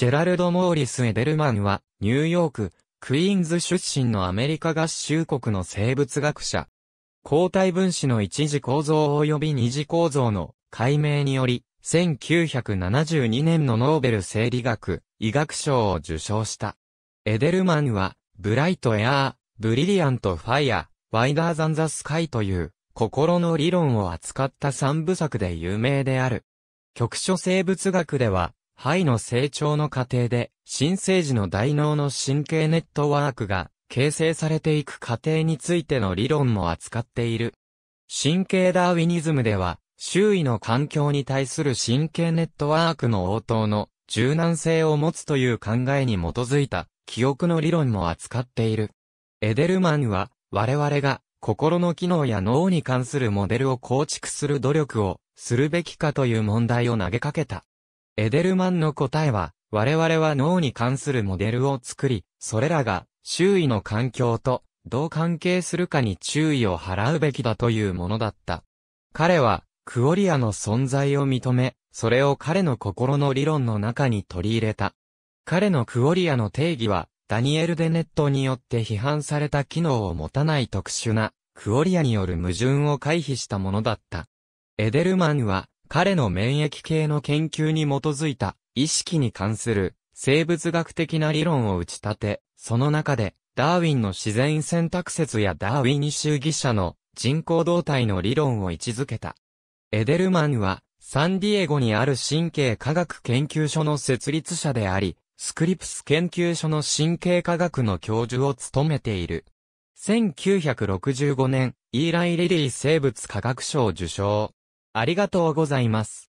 ジェラルド・モーリス・エデルマンは、ニューヨーク、クイーンズ出身のアメリカ合衆国の生物学者。抗体分子の一次構造及び二次構造の解明により、1972年のノーベル生理学、医学賞を受賞した。エデルマンは、ブライト・エアー、ブリリアント・ファイア、ワイダー・ザン・ザ・スカイという、心の理論を扱った三部作で有名である。局所生物学では、肺の成長の過程で、新生児の大脳の神経ネットワークが形成されていく過程についての理論も扱っている。神経ダーウィニズムでは、周囲の環境に対する神経ネットワークの応答の柔軟性を持つという考えに基づいた記憶の理論も扱っている。エデルマンは、我々が心の機能や脳に関するモデルを構築する努力をするべきかという問題を投げかけた。エデルマンの答えは、我々は脳に関するモデルを作り、それらが周囲の環境とどう関係するかに注意を払うべきだというものだった。彼は、クオリアの存在を認め、それを彼の心の理論の中に取り入れた。彼のクオリアの定義は、ダニエル・デネットによって批判された機能を持たない特殊な、クオリアによる矛盾を回避したものだった。エデルマンは、彼の免疫系の研究に基づいた意識に関する生物学的な理論を打ち立て、その中でダーウィンの自然選択説やダーウィン主義者の人工動態の理論を位置づけた。エデルマンはサンディエゴにある神経科学研究所の設立者であり、スクリプス研究所の神経科学の教授を務めている。1965年、イーライ・リリー生物科学賞受賞。ありがとうございます。